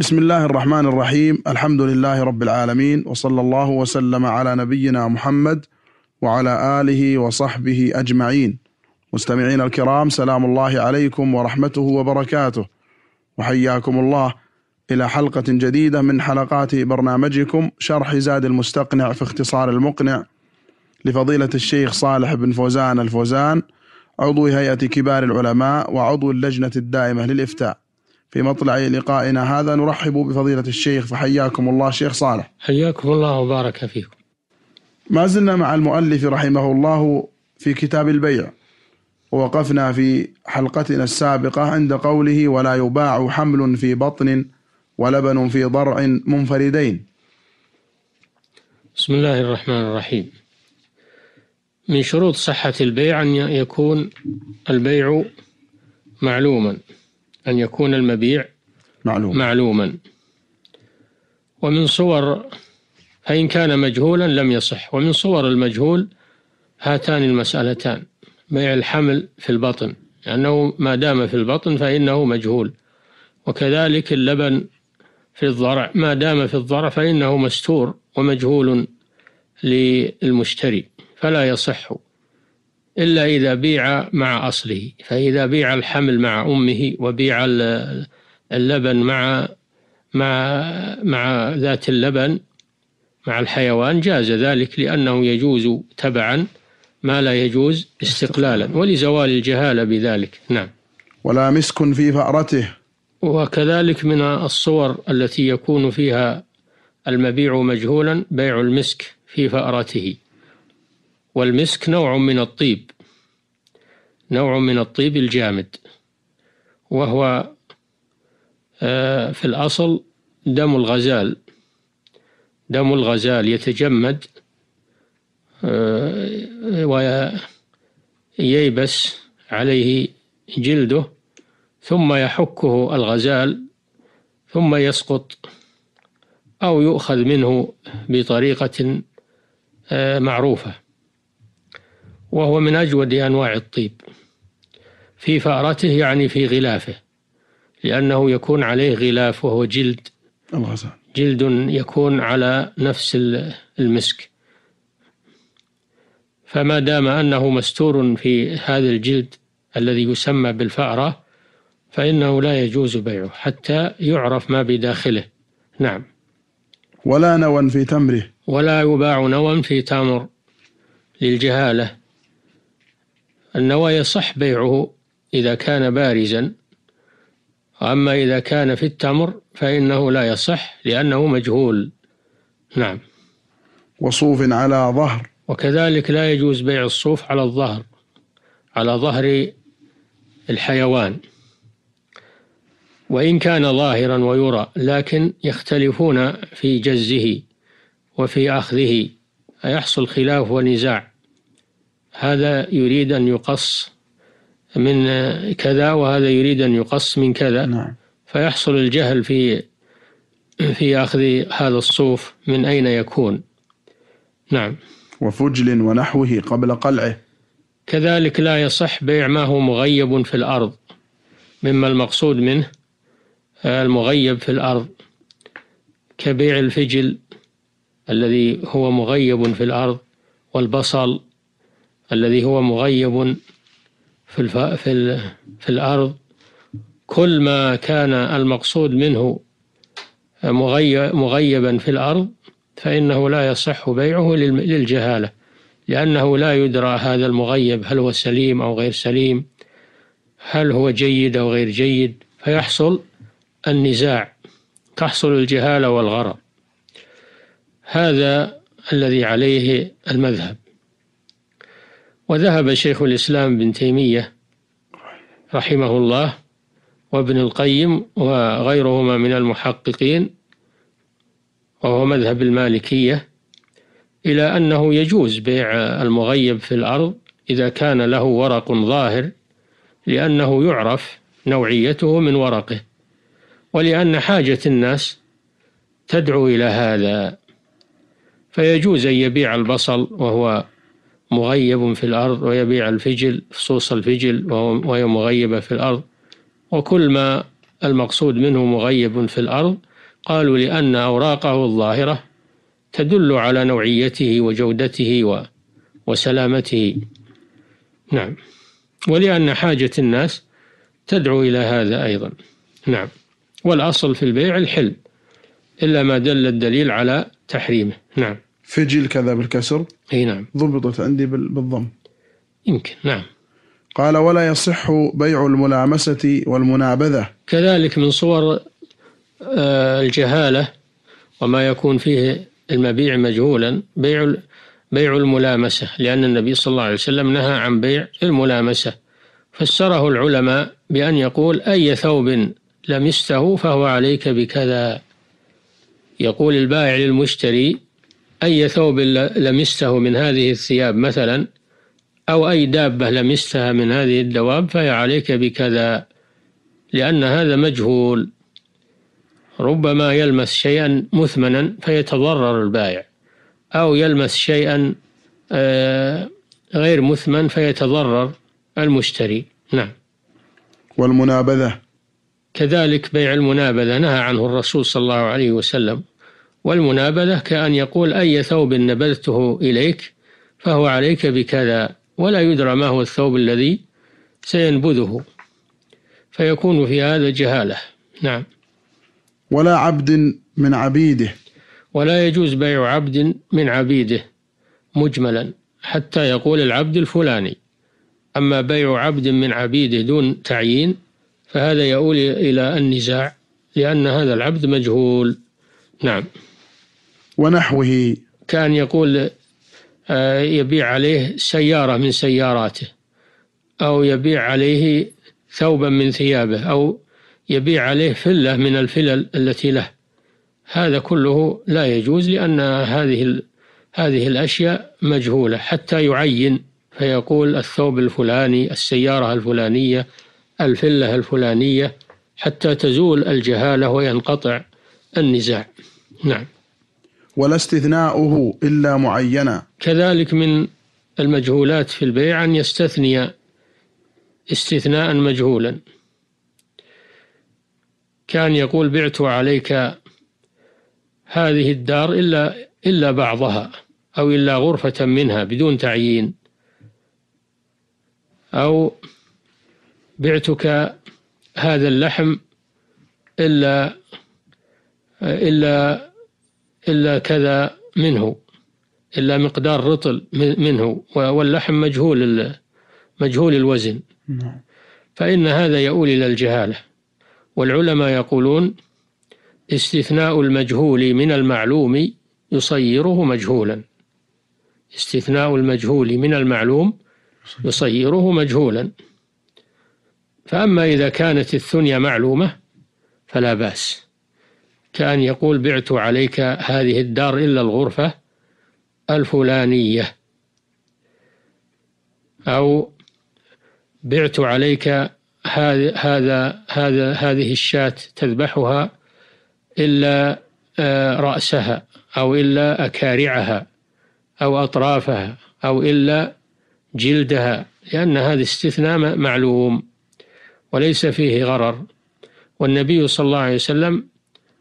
بسم الله الرحمن الرحيم الحمد لله رب العالمين وصلى الله وسلم على نبينا محمد وعلى اله وصحبه اجمعين مستمعينا الكرام سلام الله عليكم ورحمته وبركاته وحياكم الله الى حلقه جديده من حلقات برنامجكم شرح زاد المستقنع في اختصار المقنع لفضيله الشيخ صالح بن فوزان الفوزان عضو هيئه كبار العلماء وعضو اللجنه الدائمه للافتاء في مطلع لقائنا هذا نرحب بفضيلة الشيخ فحياكم الله شيخ صالح حياكم الله وبارك فيكم ما زلنا مع المؤلف رحمه الله في كتاب البيع ووقفنا في حلقتنا السابقة عند قوله ولا يباع حمل في بطن ولبن في ضرع منفردين بسم الله الرحمن الرحيم من شروط صحة البيع أن يكون البيع معلوما أن يكون المبيع معلوم. معلوما ومن صور فإن كان مجهولا لم يصح ومن صور المجهول هاتان المسألتان بيع الحمل في البطن لأنه ما دام في البطن فإنه مجهول وكذلك اللبن في الضرع ما دام في الضرع فإنه مستور ومجهول للمشتري فلا يصح إلا إذا بيع مع أصله فإذا بيع الحمل مع أمه وبيع اللبن مع مع مع ذات اللبن مع الحيوان جاز ذلك لأنه يجوز تبعا ما لا يجوز استقلالا ولزوال الجهالة بذلك نعم ولا مسك في فأرته وكذلك من الصور التي يكون فيها المبيع مجهولا بيع المسك في فأرته والمسك نوع من الطيب نوع من الطيب الجامد وهو آه، في الأصل دم الغزال دم الغزال يتجمد آه، وييبس عليه جلده ثم يحكه الغزال ثم يسقط أو يؤخذ منه بطريقة آه، معروفة وهو من أجود أنواع الطيب في فأرته يعني في غلافه لأنه يكون عليه غلاف وهو جلد الله جلد يكون على نفس المسك فما دام أنه مستور في هذا الجلد الذي يسمى بالفأرة فإنه لا يجوز بيعه حتى يعرف ما بداخله نعم ولا نوى في تمره ولا يباع نوى في تمر للجهالة النوى يصح بيعه إذا كان بارزا وأما إذا كان في التمر فإنه لا يصح لأنه مجهول نعم وصوف على ظهر وكذلك لا يجوز بيع الصوف على الظهر على ظهر الحيوان وإن كان ظاهرا ويرى لكن يختلفون في جزه وفي أخذه فيحصل خلاف ونزاع هذا يريد أن يقص من آه، كذا وهذا يريد أن يقص من كذا نعم. فيحصل الجهل في في أخذ هذا الصوف من أين يكون نعم وفجل ونحوه قبل قلعه كذلك لا يصح بيع ما هو مغيب في الأرض مما المقصود منه آه، المغيب في الأرض كبيع الفجل الذي هو مغيب في الأرض والبصل الذي هو مغيب في, الف... في, ال... في الأرض كل ما كان المقصود منه مغي... مغيبا في الأرض فإنه لا يصح بيعه للجهالة لأنه لا يدرى هذا المغيب هل هو سليم أو غير سليم هل هو جيد أو غير جيد فيحصل النزاع تحصل الجهالة والغرض هذا الذي عليه المذهب وذهب شيخ الإسلام بن تيمية رحمه الله وابن القيم وغيرهما من المحققين وهو مذهب المالكية إلى أنه يجوز بيع المغيب في الأرض إذا كان له ورق ظاهر لأنه يعرف نوعيته من ورقه ولأن حاجة الناس تدعو إلى هذا فيجوز أن يبيع البصل وهو مغيب في الأرض ويبيع الفجل فصوص الفجل وهي مغيبة في الأرض وكل ما المقصود منه مغيب في الأرض قالوا لأن أوراقه الظاهرة تدل على نوعيته وجودته وسلامته نعم ولأن حاجة الناس تدعو إلى هذا أيضا نعم والأصل في البيع الحل إلا ما دل الدليل على تحريمه نعم في جيل كذا بالكسر اي نعم ضبطت عندي بالضم يمكن نعم قال ولا يصح بيع الملامسة والمنابذة كذلك من صور آه، الجهالة وما يكون فيه المبيع مجهولا بيع بيع الملامسة لأن النبي صلى الله عليه وسلم نهى عن بيع الملامسة فسره العلماء بأن يقول أي ثوب لمسته فهو عليك بكذا يقول البائع للمشتري أي ثوب لمسته من هذه الثياب مثلا أو أي دابة لمستها من هذه الدواب فهي عليك بكذا لأن هذا مجهول ربما يلمس شيئا مثمنا فيتضرر البائع أو يلمس شيئا آه، غير مثمن فيتضرر المشتري نعم والمنابذة كذلك بيع المنابذة نهى عنه الرسول صلى الله عليه وسلم والمنابذة كأن يقول أي ثوب نبذته إليك فهو عليك بكذا ولا يدرى ما هو الثوب الذي سينبذه فيكون في هذا جهالة نعم ولا عبد من عبيده ولا يجوز بيع عبد من عبيده مجملا حتى يقول العبد الفلاني أما بيع عبد من عبيده دون تعيين فهذا يؤول إلى النزاع لأن هذا العبد مجهول نعم ونحوه كان يقول آه، يبيع عليه سيارة من سياراته أو يبيع عليه ثوبا من ثيابه أو يبيع عليه فلة من الفلل التي له هذا كله لا يجوز لأن هذه هذه الأشياء مجهولة حتى يعين فيقول الثوب الفلاني السيارة الفلانية الفلة الفلانية حتى تزول الجهالة وينقطع النزاع نعم ولا استثناؤه إلا معينا كذلك من المجهولات في البيع أن يستثني استثناء مجهولا كان يقول بعت عليك هذه الدار إلا إلا بعضها أو إلا غرفة منها بدون تعيين أو بعتك هذا اللحم إلا إلا إلا كذا منه إلا مقدار رطل منه واللحم مجهول مجهول الوزن نعم. فإن هذا يؤول إلى الجهالة والعلماء يقولون استثناء المجهول من المعلوم يصيره مجهولا استثناء المجهول من المعلوم يصيره مجهولا فأما إذا كانت الثنية معلومة فلا بأس كأن يقول بعت عليك هذه الدار إلا الغرفة الفلانية أو بعت عليك هذا هذا هذا هذه الشاة تذبحها إلا آه، رأسها أو إلا أكارعها أو أطرافها أو إلا جلدها لأن هذا استثناء معلوم وليس فيه غرر والنبي صلى الله عليه وسلم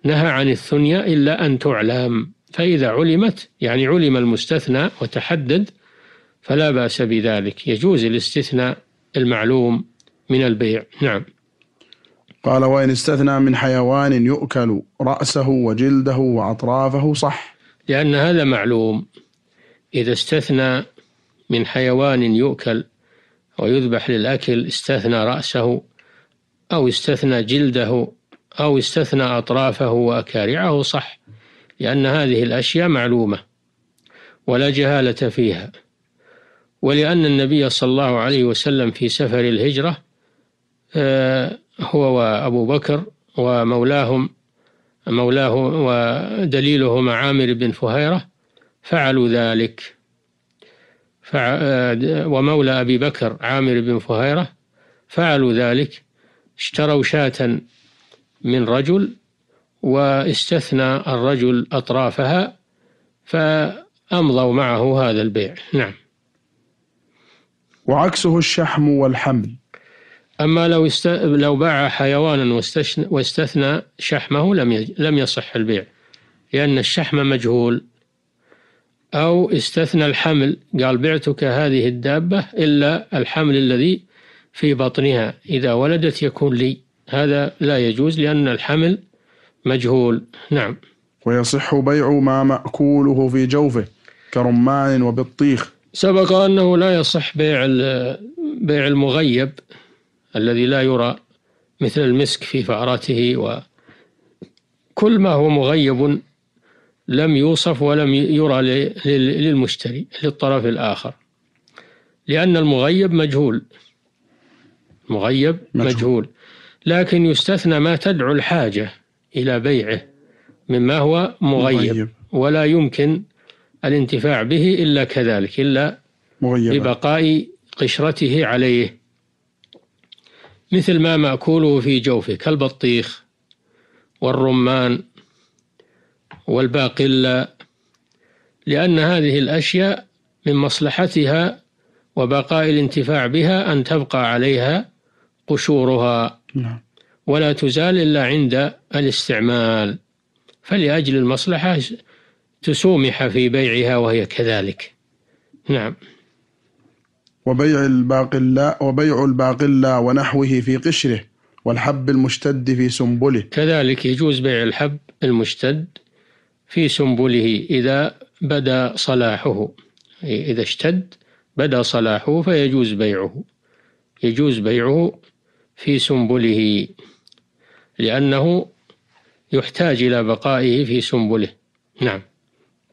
نهى عن الثنيا إلا أن تعلم فإذا علمت يعني علم المستثنى وتحدد فلا بأس بذلك يجوز الاستثناء المعلوم من البيع نعم قال وإن استثنى من حيوان يؤكل رأسه وجلده وأطرافه صح لأن هذا معلوم إذا استثنى من حيوان يؤكل ويذبح للأكل استثنى رأسه أو استثنى جلده أو استثنى أطرافه وأكارعه صح لأن هذه الأشياء معلومة ولا جهالة فيها ولأن النبي صلى الله عليه وسلم في سفر الهجرة آه، هو وأبو بكر ومولاهم مولاه ودليلهما عامر بن فهيرة فعلوا ذلك آه، ومولى أبي بكر عامر بن فهيرة فعلوا ذلك اشتروا شاة من رجل واستثنى الرجل أطرافها فأمضوا معه هذا البيع نعم وعكسه الشحم والحمل أما لو است... لو باع حيوانا واستثنى شحمه لم ي... لم يصح البيع لأن الشحم مجهول أو استثنى الحمل قال بعتك هذه الدابة إلا الحمل الذي في بطنها إذا ولدت يكون لي هذا لا يجوز لأن الحمل مجهول نعم ويصح بيع ما مأكوله في جوفه كرمان وبطيخ سبق أنه لا يصح بيع بيع المغيب الذي لا يرى مثل المسك في فأرته وكل ما هو مغيب لم يوصف ولم يرى للمشتري للطرف الآخر لأن المغيب مجهول مغيب مجهول, مجهول. لكن يستثنى ما تدعو الحاجة إلى بيعه مما هو مغيب, مغيب. ولا يمكن الانتفاع به إلا كذلك إلا مغيبة. ببقاء قشرته عليه مثل ما مأكوله في جوفه كالبطيخ والرمان والباقلة لأن هذه الأشياء من مصلحتها وبقاء الانتفاع بها أن تبقى عليها قشورها نعم. ولا تزال إلا عند الاستعمال فلأجل المصلحة تسومح في بيعها وهي كذلك نعم وبيع الباقلاء وبيع الباقلاء ونحوه في قشره والحب المشتد في سنبله كذلك يجوز بيع الحب المشتد في سنبله إذا بدا صلاحه إذا اشتد بدا صلاحه فيجوز بيعه يجوز بيعه في سنبله لأنه يحتاج إلى بقائه في سنبله نعم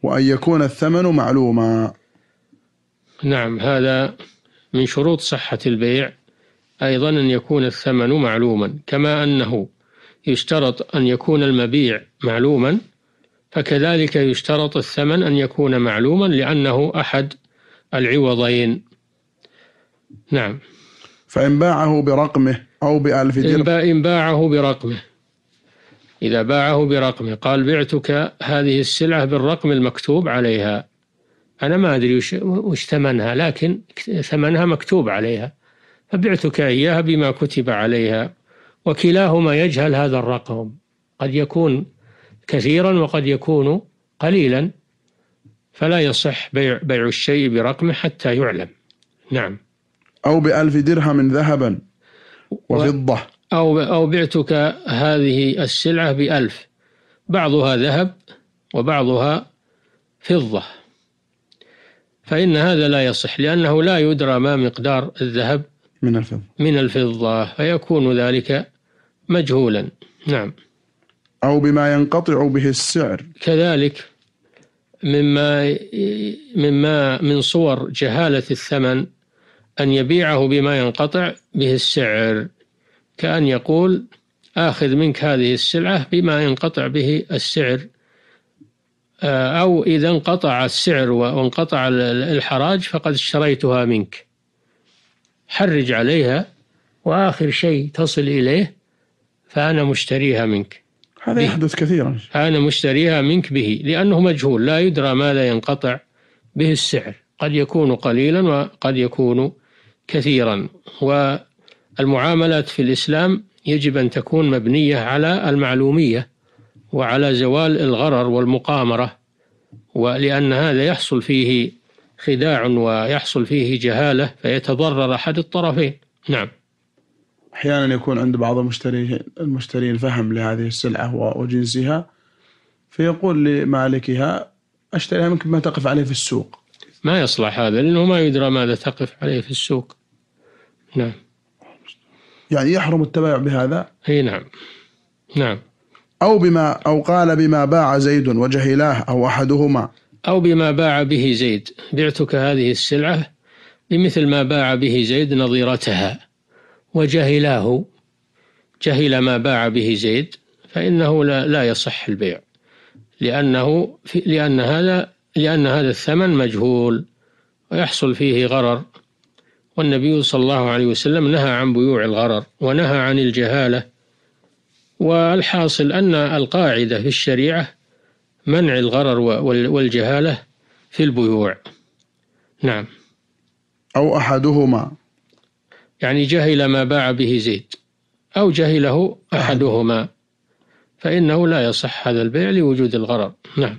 وأن يكون الثمن معلوما نعم هذا من شروط صحة البيع أيضا أن يكون الثمن معلوما كما أنه يشترط أن يكون المبيع معلوما فكذلك يشترط الثمن أن يكون معلوما لأنه أحد العوضين نعم فإن باعه برقمه أو بألف درهم إن باعه برقمه إذا باعه برقمه قال بعتك هذه السلعة بالرقم المكتوب عليها أنا ما أدري وش, وش ثمنها لكن ثمنها مكتوب عليها فبعتك إياها بما كتب عليها وكلاهما يجهل هذا الرقم قد يكون كثيرا وقد يكون قليلا فلا يصح بيع, بيع الشيء برقمه حتى يعلم نعم أو بألف درهم ذهبا وفضة أو أو بعتك هذه السلعة بألف بعضها ذهب وبعضها فضة فإن هذا لا يصح لأنه لا يدرى ما مقدار الذهب من الفضة من الفضة فيكون ذلك مجهولا نعم أو بما ينقطع به السعر كذلك مما مما من صور جهالة الثمن أن يبيعه بما ينقطع به السعر كأن يقول آخذ منك هذه السلعة بما ينقطع به السعر آه، أو إذا انقطع السعر وانقطع الحراج فقد اشتريتها منك حرج عليها وآخر شيء تصل إليه فأنا مشتريها منك هذا يحدث كثيرا أنا مشتريها منك به لأنه مجهول لا يدرى ماذا ينقطع به السعر قد يكون قليلا وقد يكون كثيرا والمعاملات في الإسلام يجب أن تكون مبنية على المعلومية وعلى زوال الغرر والمقامرة ولأن هذا يحصل فيه خداع ويحصل فيه جهالة فيتضرر أحد الطرفين نعم أحيانا يكون عند بعض المشترين المشترين فهم لهذه السلعة وجنسها فيقول لمالكها أشتريها منك ما تقف عليه في السوق ما يصلح هذا لأنه ما يدرى ماذا تقف عليه في السوق نعم يعني يحرم التبايع بهذا أي نعم نعم أو بما أو قال بما باع زيد وجهلاه أو أحدهما أو بما باع به زيد بعتك هذه السلعة بمثل ما باع به زيد نظيرتها وجهلاه جهل ما باع به زيد فإنه لا, لا يصح البيع لأنه في لأن هذا لأن هذا الثمن مجهول ويحصل فيه غرر والنبي صلى الله عليه وسلم نهى عن بيوع الغرر ونهى عن الجهالة والحاصل أن القاعدة في الشريعة منع الغرر والجهالة في البيوع نعم أو أحدهما يعني جهل ما باع به زيد أو جهله أحدهما فإنه لا يصح هذا البيع لوجود الغرر نعم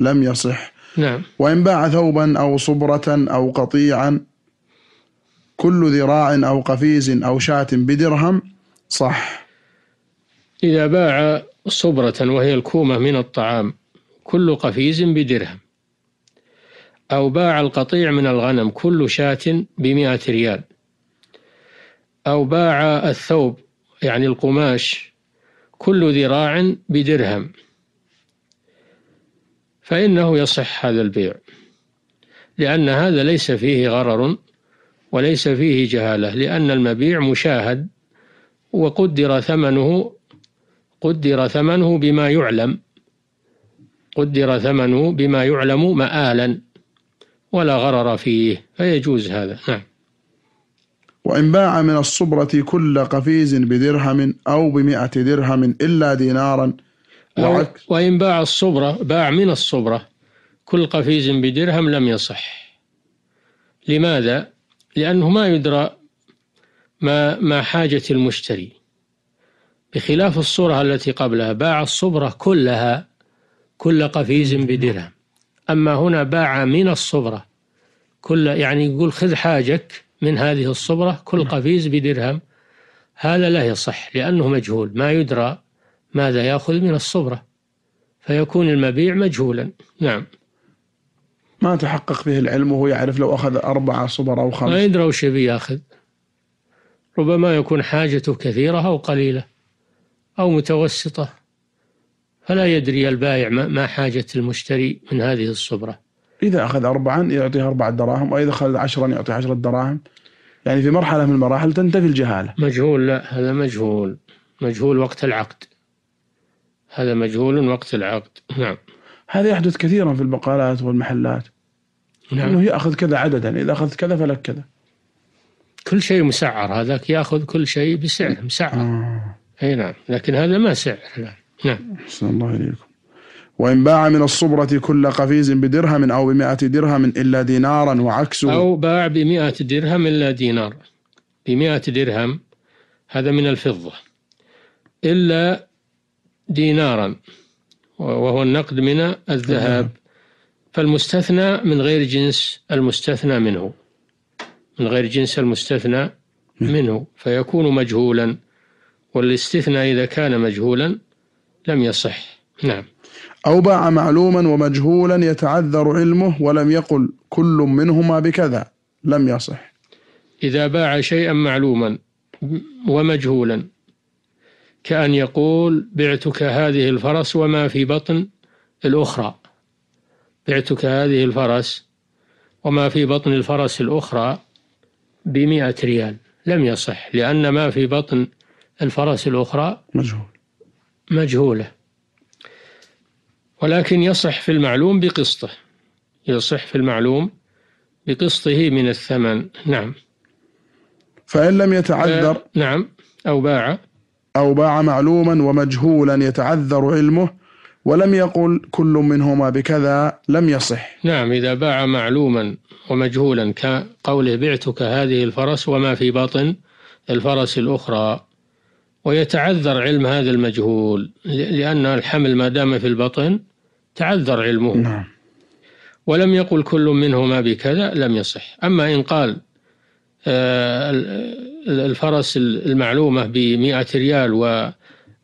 لم يصح نعم وإن باع ثوبا أو صبرة أو قطيعا كل ذراع أو قفيز أو شاة بدرهم صح إذا باع صبرة وهي الكومة من الطعام كل قفيز بدرهم أو باع القطيع من الغنم كل شاة بمئة ريال أو باع الثوب يعني القماش كل ذراع بدرهم فإنه يصح هذا البيع لأن هذا ليس فيه غرر وليس فيه جهالة لأن المبيع مشاهد وقدر ثمنه قدر ثمنه بما يعلم قدر ثمنه بما يعلم مآلا ولا غرر فيه فيجوز هذا نعم وإن باع من الصبرة كل قفيز بدرهم أو بمئة درهم إلا دينارا وإن باع الصبرة باع من الصبرة كل قفيز بدرهم لم يصح لماذا؟ لأنه ما يدرى ما ما حاجة المشتري بخلاف الصورة التي قبلها باع الصبرة كلها كل قفيز بدرهم أما هنا باع من الصبرة كل يعني يقول خذ حاجك من هذه الصبرة كل نعم. قفيز بدرهم هذا لا يصح لأنه مجهول ما يدرى ماذا يأخذ من الصبرة فيكون المبيع مجهولا نعم ما تحقق به العلم وهو يعرف لو أخذ أربعة صبر أو خمسة ما يدرى وش ياخذ ربما يكون حاجته كثيرة أو قليلة أو متوسطة فلا يدري البائع ما حاجة المشتري من هذه الصبرة إذا أخذ أربعا يعطيه أربعة دراهم وإذا أخذ عشرا يعطيه عشرة دراهم يعني في مرحلة من المراحل تنتفي الجهالة مجهول لا هذا مجهول مجهول وقت العقد هذا مجهول وقت العقد نعم هذا يحدث كثيرا في البقالات والمحلات نعم. أنه يأخذ كذا عددا إذا أخذت كذا فلك كذا كل شيء مسعر هذاك يأخذ كل شيء بسعر مسعر آه. أي نعم لكن هذا ما سعر نعم نعم أحسن الله إليكم وإن باع من الصبرة كل قفيز بدرهم أو بمائة درهم إلا دينارا وعكسه أو باع بمائة درهم إلا دينار بمائة درهم هذا من الفضة إلا دينارا وهو النقد من الذهب فالمستثنى من غير جنس المستثنى منه من غير جنس المستثنى نعم. منه فيكون مجهولا والاستثناء إذا كان مجهولا لم يصح نعم أو باع معلوما ومجهولا يتعذر علمه ولم يقل كل منهما بكذا لم يصح إذا باع شيئا معلوما ومجهولا كأن يقول بعتك هذه الفرس وما في بطن الأخرى بعتك هذه الفرس وما في بطن الفرس الأخرى بمئة ريال لم يصح لأن ما في بطن الفرس الأخرى مجهول مجهولة ولكن يصح في المعلوم بقسطه يصح في المعلوم بقسطه من الثمن نعم فإن لم يتعذر آه، نعم أو باع أو باع معلوما ومجهولا يتعذر علمه ولم يقل كل منهما بكذا لم يصح نعم إذا باع معلوما ومجهولا كقوله بعتك هذه الفرس وما في بطن الفرس الأخرى ويتعذر علم هذا المجهول لأن الحمل ما دام في البطن تعذر علمه نعم. ولم يقل كل منهما بكذا لم يصح أما إن قال آه، الفرس المعلومة بمئة ريال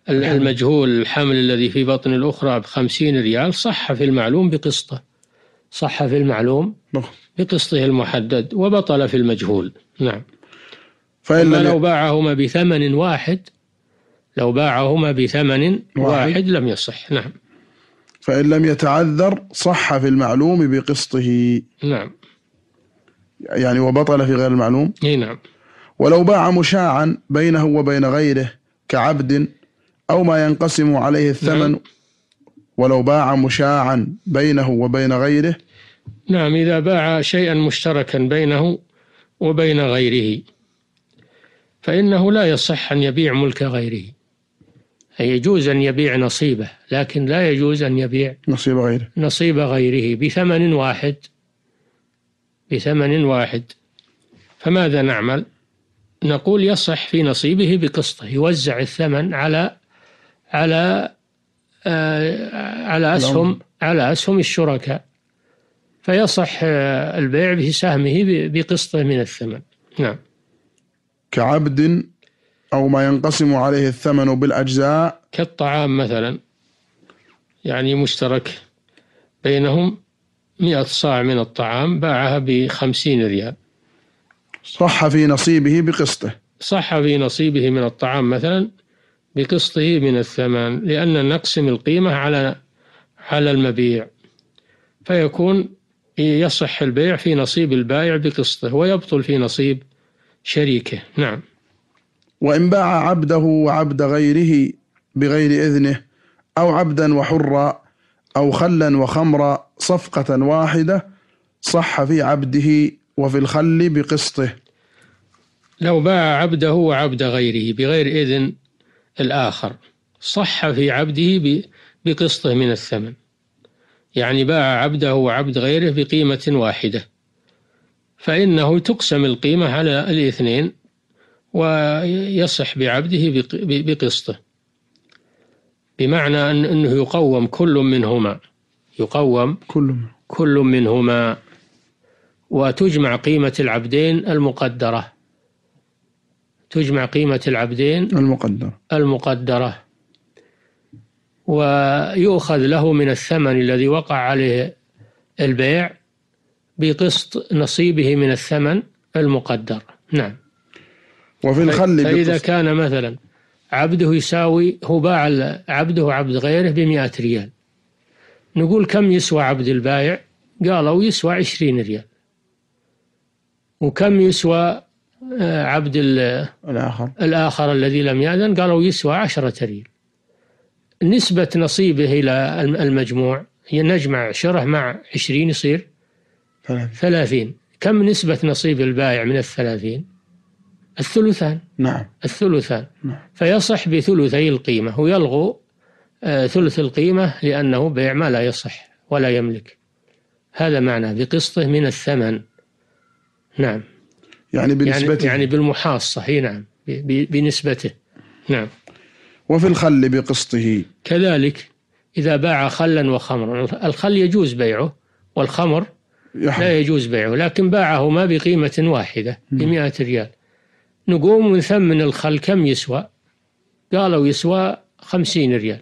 والمجهول نعم. الحمل الذي في بطن الأخرى بخمسين ريال صح في المعلوم بقسطه صح في المعلوم نعم. بقسطه المحدد وبطل في المجهول نعم فإن لو باعهما بثمن واحد لو باعهما بثمن واحد, واحد لم يصح نعم فإن لم يتعذر صح في المعلوم بقسطه نعم يعني وبطل في غير المعلوم اي نعم ولو باع مشاعا بينه وبين غيره كعبد أو ما ينقسم عليه الثمن نعم. ولو باع مشاعا بينه وبين غيره نعم إذا باع شيئا مشتركا بينه وبين غيره فإنه لا يصح أن يبيع ملك غيره أي يجوز أن يبيع نصيبه لكن لا يجوز أن يبيع نصيب غيره نصيب غيره بثمن واحد بثمن واحد فماذا نعمل نقول يصح في نصيبه بقسطه يوزع الثمن على على آه، على أسهم على أسهم الشركاء فيصح آه، البيع بسهمه بقسطه من الثمن نعم كعبد أو ما ينقسم عليه الثمن بالأجزاء كالطعام مثلا يعني مشترك بينهم مئة صاع من الطعام باعها بخمسين ريال صح في نصيبه بقسطه صح في نصيبه من الطعام مثلا بقسطه من الثمن لأن نقسم القيمة على على المبيع فيكون يصح البيع في نصيب البائع بقسطه ويبطل في نصيب شريكه نعم وإن باع عبده وعبد غيره بغير إذنه أو عبدا وحرا أو خلا وخمرا صفقة واحدة صح في عبده وفي الخل بقسطه لو باع عبده وعبد غيره بغير إذن الآخر صح في عبده بقسطه من الثمن يعني باع عبده وعبد غيره بقيمة واحدة فإنه تقسم القيمة على الاثنين ويصح بعبده بقسطه بمعنى أنه يقوم كل منهما يقوم كل كل منهما وتجمع قيمة العبدين المقدرة تجمع قيمة العبدين المقدرة المقدرة ويؤخذ له من الثمن الذي وقع عليه البيع بقسط نصيبه من الثمن المقدر نعم وفي الخل فإذا كان مثلا عبده يساوي هو باع عبده عبد غيره بمئة ريال نقول كم يسوى عبد البائع قالوا يسوى عشرين ريال وكم يسوى آه، عبد الآخر الآخر الذي لم يأذن قالوا يسوى عشرة ريال نسبة نصيبه إلى المجموع هي نجمع شره مع عشرين يصير ثلاثين كم نسبة نصيب البائع من الثلاثين الثلثان نعم الثلثان نعم. فيصح بثلثي القيمة ويلغو آه، ثلث القيمة لأنه بيع ما لا يصح ولا يملك هذا معنى بقسطه من الثمن نعم يعني, يعني- بنسبته يعني بالمحاصة هي نعم بنسبته نعم وفي الخل بقسطه كذلك إذا باع خلا وخمرا الخل يجوز بيعه والخمر يحب. لا يجوز بيعه لكن باعهما بقيمة واحدة بمئة ريال نقوم ونثمن الخل كم يسوى قالوا يسوى خمسين ريال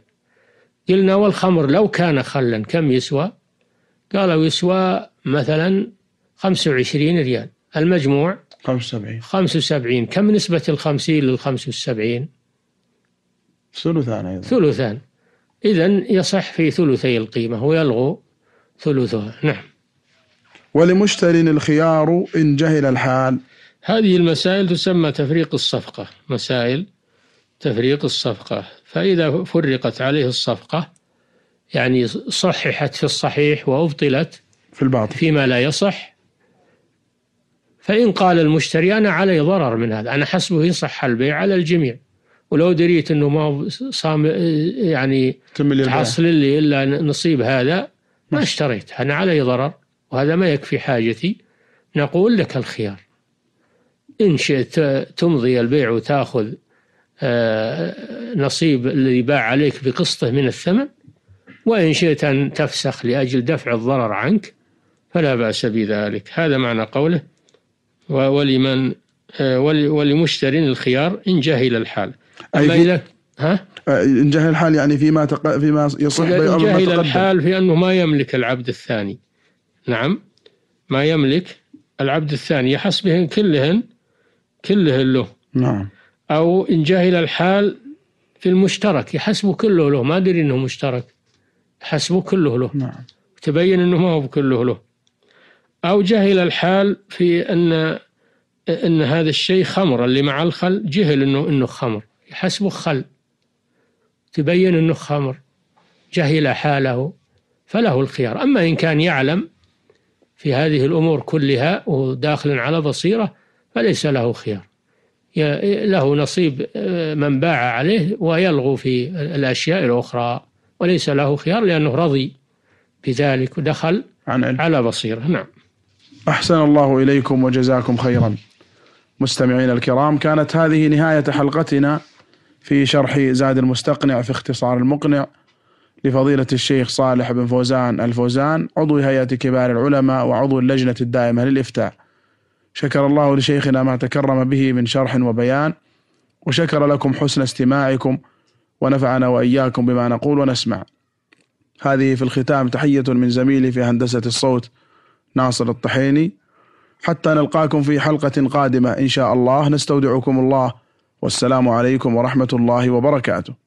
قلنا والخمر لو كان خلا كم يسوى قالوا يسوى مثلا 25 ريال المجموع 75 75 كم نسبة ال 50 لل 75 ثلثان أيضا ثلثان إذا يصح في ثلثي القيمة ويلغو ثلثها نعم ولمشتري الخيار إن جهل الحال هذه المسائل تسمى تفريق الصفقة مسائل تفريق الصفقة فإذا فرقت عليه الصفقة يعني صححت في الصحيح وأبطلت في الباطل فيما لا يصح فإن قال المشتري أنا علي ضرر من هذا أنا حسبه إن صح البيع على الجميع ولو دريت أنه ما صام يعني تحصل لي إلا نصيب هذا ما اشتريت أنا علي ضرر وهذا ما يكفي حاجتي نقول لك الخيار إن شئت تمضي البيع وتأخذ آه، نصيب الذي باع عليك بقسطه من الثمن وإن شئت أن تفسخ لأجل دفع الضرر عنك فلا بأس بذلك هذا معنى قوله ولمن آه، ولمشتر الخيار إن جهل الحال اي في ها؟ آه، إن جهل الحال يعني فيما تق... فيما يصح بيع إن جهل الحال في أنه ما يملك العبد الثاني نعم ما يملك العبد الثاني يحسبهن كلهن كله له نعم أو إن جهل الحال في المشترك يحسبه كله له ما أدري أنه مشترك يحسبه كله له نعم. تبين أنه ما هو كله له أو جهل الحال في أن أن هذا الشيء خمر اللي مع الخل جهل أنه أنه خمر يحسبه خل تبين أنه خمر جهل حاله فله الخيار أما إن كان يعلم في هذه الأمور كلها وداخل على بصيرة فليس له خيار له نصيب آه، من باع عليه ويلغو في الأشياء الأخرى وليس له خيار لأنه رضي بذلك ودخل عن علم. على بصيرة نعم أحسن الله إليكم وجزاكم خيرا مستمعين الكرام كانت هذه نهاية حلقتنا في شرح زاد المستقنع في اختصار المقنع لفضيلة الشيخ صالح بن فوزان الفوزان عضو هيئة كبار العلماء وعضو اللجنة الدائمة للإفتاء شكر الله لشيخنا ما تكرم به من شرح وبيان وشكر لكم حسن استماعكم ونفعنا وإياكم بما نقول ونسمع هذه في الختام تحية من زميلي في هندسة الصوت ناصر الطحيني حتى نلقاكم في حلقة قادمة إن شاء الله نستودعكم الله والسلام عليكم ورحمة الله وبركاته